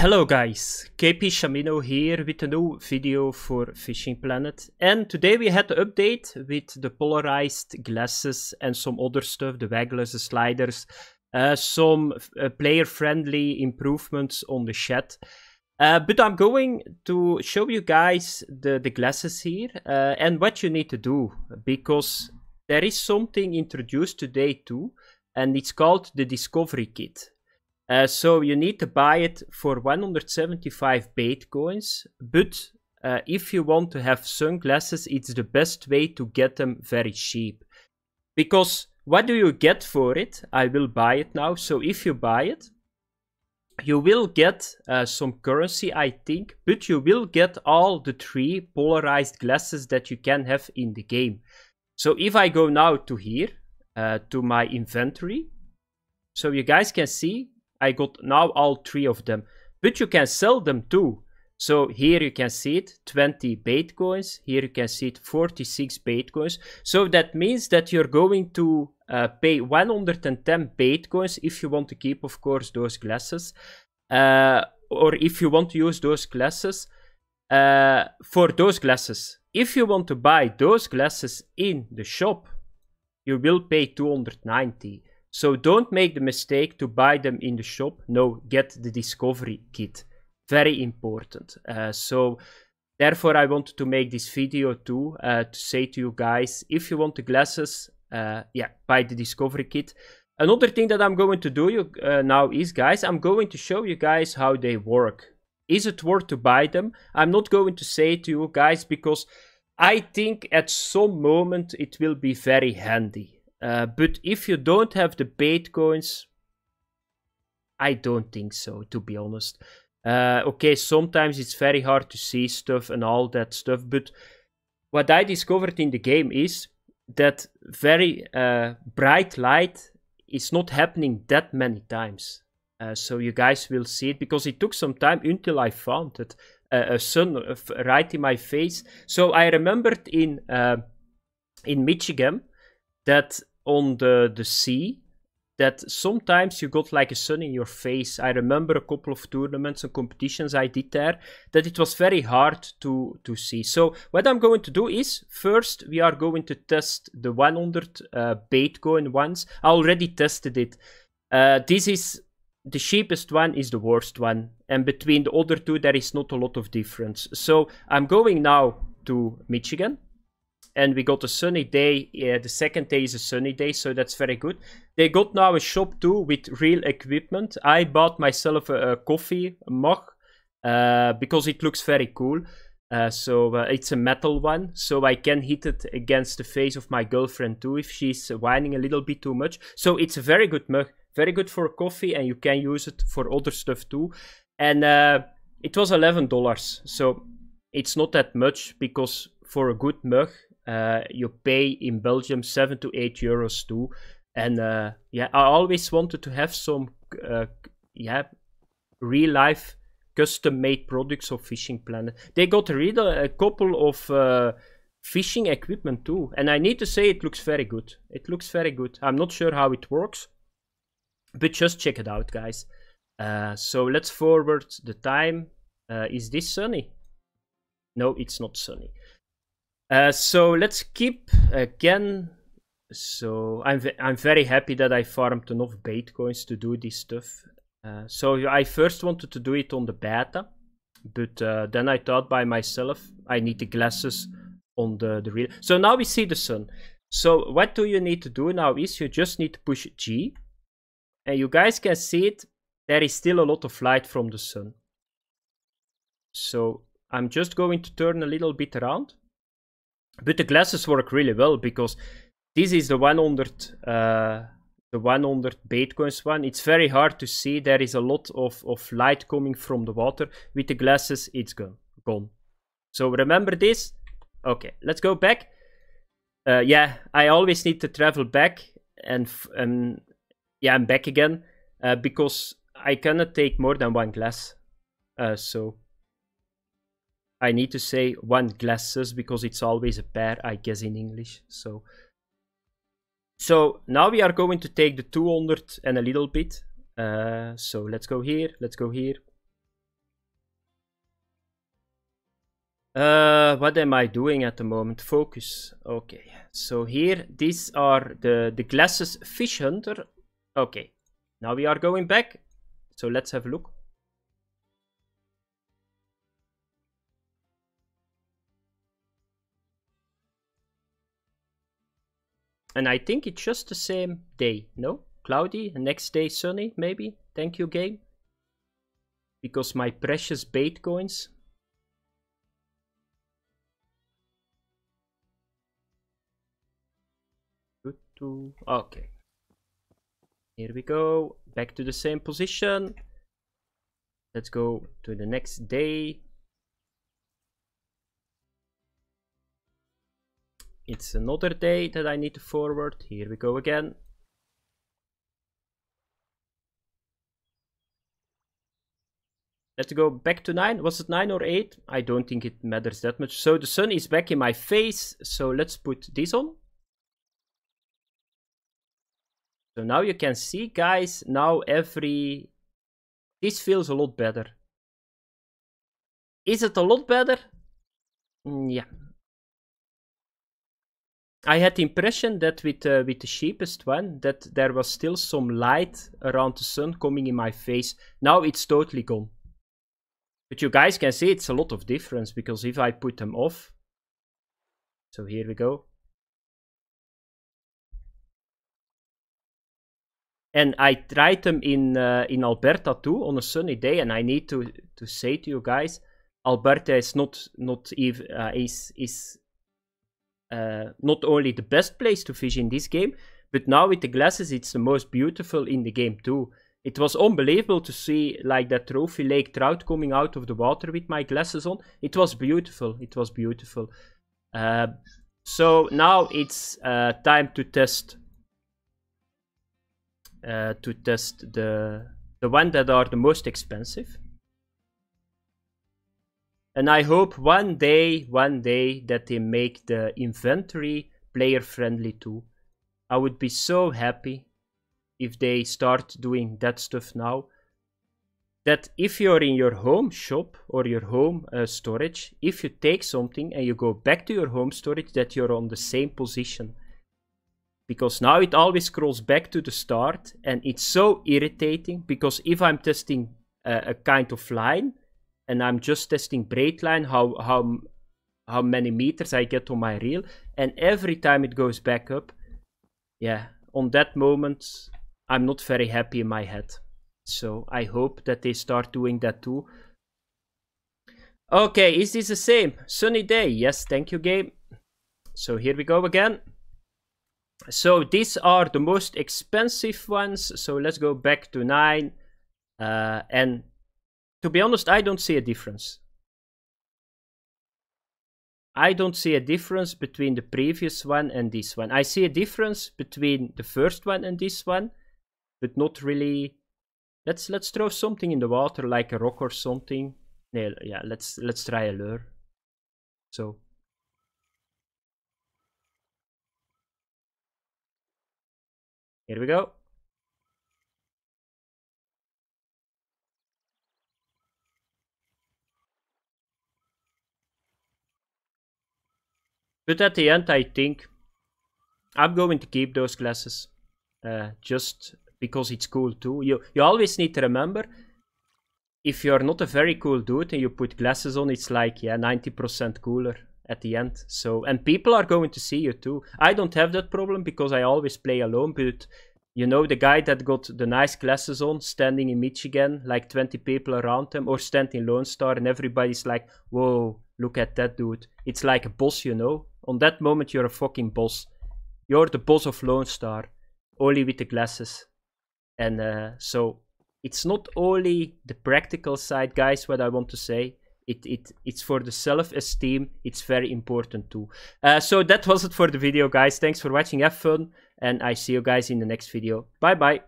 Hello guys, KP Shamino here with a new video for Fishing Planet and today we had the update with the polarized glasses and some other stuff, the wagglers, the sliders, uh, some uh, player friendly improvements on the shed. Uh, but I'm going to show you guys the, the glasses here uh, and what you need to do because there is something introduced today too and it's called the Discovery Kit. Uh, so you need to buy it for 175 bait coins, but uh, if you want to have sunglasses, it's the best way to get them very cheap. Because what do you get for it? I will buy it now. So if you buy it, you will get uh, some currency, I think, but you will get all the three polarized glasses that you can have in the game. So if I go now to here, uh, to my inventory, so you guys can see I got now all three of them. But you can sell them too. So here you can see it, 20 bait coins. Here you can see it, 46 bait coins. So that means that you're going to uh, pay 110 bait coins if you want to keep, of course, those glasses. Uh, or if you want to use those glasses uh, for those glasses. If you want to buy those glasses in the shop, you will pay 290. So don't make the mistake to buy them in the shop. No, get the discovery kit. Very important. Uh, so therefore I wanted to make this video too uh, to say to you guys, if you want the glasses, uh, yeah, buy the discovery kit. Another thing that I'm going to do you, uh, now is, guys, I'm going to show you guys how they work. Is it worth to buy them? I'm not going to say to you guys because I think at some moment it will be very handy. Uh, but if you don't have the bait coins, I don't think so, to be honest. Uh, okay, sometimes it's very hard to see stuff and all that stuff, but what I discovered in the game is that very uh, bright light is not happening that many times. Uh, so you guys will see it because it took some time until I found it. Uh, a sun uh, right in my face. So I remembered in uh, in Michigan that on the, the sea that sometimes you got like a sun in your face. I remember a couple of tournaments and competitions I did there that it was very hard to, to see. So what I'm going to do is first we are going to test the 100 uh, bait going once. I already tested it. Uh, this is the cheapest one is the worst one and between the other two there is not a lot of difference. So I'm going now to Michigan and we got a sunny day. Yeah, the second day is a sunny day, so that's very good. They got now a shop too with real equipment. I bought myself a, a coffee mug uh, because it looks very cool. Uh, so uh, it's a metal one, so I can hit it against the face of my girlfriend too if she's whining a little bit too much. So it's a very good mug, very good for coffee, and you can use it for other stuff too. And uh, it was eleven dollars, so it's not that much because for a good mug uh, you pay in Belgium seven to eight euros too. And uh, yeah, I always wanted to have some uh, yeah real life custom made products of Fishing Planet. They got rid of a couple of uh, fishing equipment too, and I need to say it looks very good. It looks very good. I'm not sure how it works, but just check it out, guys. Uh, so let's forward the time. is this sunny? No, it's not sunny. Uh, so let's keep again. So I'm I'm very happy that I farmed enough bait coins to do this stuff. Uh, so I first wanted to do it on the beta, but uh, then I thought by myself I need the glasses on the the real. So now we see the sun. So what do you need to do now is you just need to push G, and you guys can see it. There is still a lot of light from the sun. So I'm just going to turn a little bit around but the glasses work really well because this is the 100 uh, the 100 Bitcoins one. It's very hard to see. There is a lot of, of light coming from the water. With the glasses, it's gone. gone. So remember this. Okay, let's go back. Uh, yeah, I always need to travel back and um, yeah, I'm back again uh, because I cannot take more than one glass. Uh, so I need to say one glasses because it's always a pair, I guess, in English. So, so now we are going to take the 200 and a little bit. Uh, so let's go here, let's go here. Uh, what am I doing at the moment? Focus. Okay, so here, these are the, the glasses fish hunter. Okay, now we are going back. So let's have a look. And I think it's just the same day, no? Cloudy, next day sunny, maybe? Thank you, game. Because my precious bait coins okay here we go back to the same position let's go to the next day it's another day that I need to forward. Here we go again. Let's go back to 9. Was it 9 or 8? I don't think it matters that much. So the sun is back in my face. So let's put this on. So now you can see, guys, now every... This feels a lot better. Is it a lot better? Mm, yeah, I had the impression that with uh, with the cheapest one, that there was still some light around the sun coming in my face. Now it's totally gone. But you guys can see it's a lot of difference because if I put them off. So here we go. And I tried them in uh, in Alberta too on a sunny day, and I need to to say to you guys, Alberta is not not even uh, is is uh, not only the best place to fish in this game, but now with the glasses, it's the most beautiful in the game too. It was unbelievable to see like that trophy lake trout coming out of the water with my glasses on. It was beautiful. It was beautiful. Uh, so now it's uh, time to test uh, to test the the one that are the most expensive. And I hope one day, one day that they make the inventory player friendly too. I would be so happy if they start doing that stuff now. That if you're in your home shop or your home uh, storage, if you take something and you go back to your home storage, that you're on the same position. Because now it always scrolls back to the start and it's so irritating because if I'm testing a kind of line, and I'm just testing braid line, how, how, how many meters I get on my reel. And every time it goes back up, yeah, on that moment, I'm not very happy in my head. So I hope that they start doing that too. Okay, is this the same? Sunny day. Yes, thank you, game. So here we go again. So these are the most expensive ones. So let's go back to 9 uh, and to be honest, I don't see a difference. I don't see a difference between the previous one and this one. I see a difference between the first one and this one, but not really. Let's let's throw something in the water, like a rock or something. No, yeah, let's let's try a lure. So. Here we go. But at the end, I think I'm going to keep those glasses. Uh, just because it's cool too. You, you always need to remember, if you're not a very cool dude and you put glasses on, it's like, yeah, 90% cooler at the end. So, and people are going to see you too. I don't have that problem because I always play alone, but you know, the guy that got the nice glasses on standing in Michigan, like 20 people around him, or standing Lone Star, and everybody's like, whoa, look at that dude. It's like a boss, you know. On that moment, you're a fucking boss. You're the boss of Lone Star, only with the glasses. And uh, so it's not only the practical side, guys, what I want to say. It, it, it's for the self-esteem. It's very important too. Uh, so that was it for the video, guys. Thanks for watching. Have fun. And I see you guys in the next video. Bye-bye.